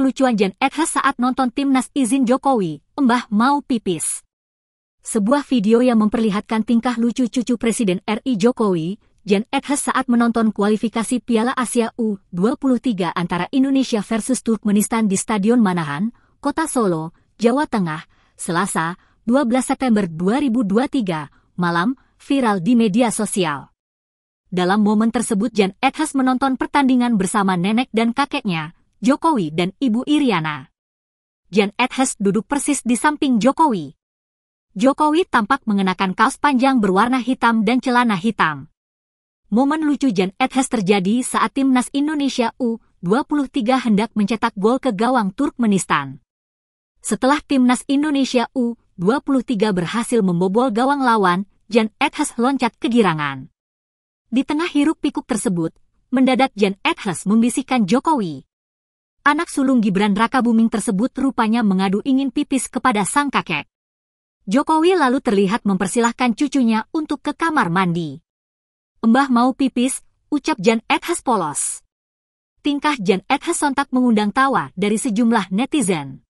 kelucuan Jen Ekha saat nonton timnas izin Jokowi, Mbah mau pipis. Sebuah video yang memperlihatkan tingkah lucu cucu Presiden RI Jokowi, Jen Ekha saat menonton kualifikasi Piala Asia U23 antara Indonesia versus Turkmenistan di Stadion Manahan, Kota Solo, Jawa Tengah, Selasa, 12 September 2023, malam, viral di media sosial. Dalam momen tersebut Jan Edhas menonton pertandingan bersama nenek dan kakeknya, Jokowi dan Ibu Iriana. Jan Edhes duduk persis di samping Jokowi. Jokowi tampak mengenakan kaos panjang berwarna hitam dan celana hitam. Momen lucu Jan Edhes terjadi saat timnas Indonesia U23 hendak mencetak gol ke gawang Turkmenistan. Setelah timnas Indonesia U23 berhasil membobol gawang lawan, Jan Edhes loncat kegirangan. Di tengah hiruk pikuk tersebut, mendadak Jan Edhes membisikkan Jokowi. Anak sulung Gibran Raka Buming tersebut rupanya mengadu ingin pipis kepada sang kakek. Jokowi lalu terlihat mempersilahkan cucunya untuk ke kamar mandi. Embah mau pipis, ucap Jan Edhas polos. Tingkah Jan Edhas sontak mengundang tawa dari sejumlah netizen.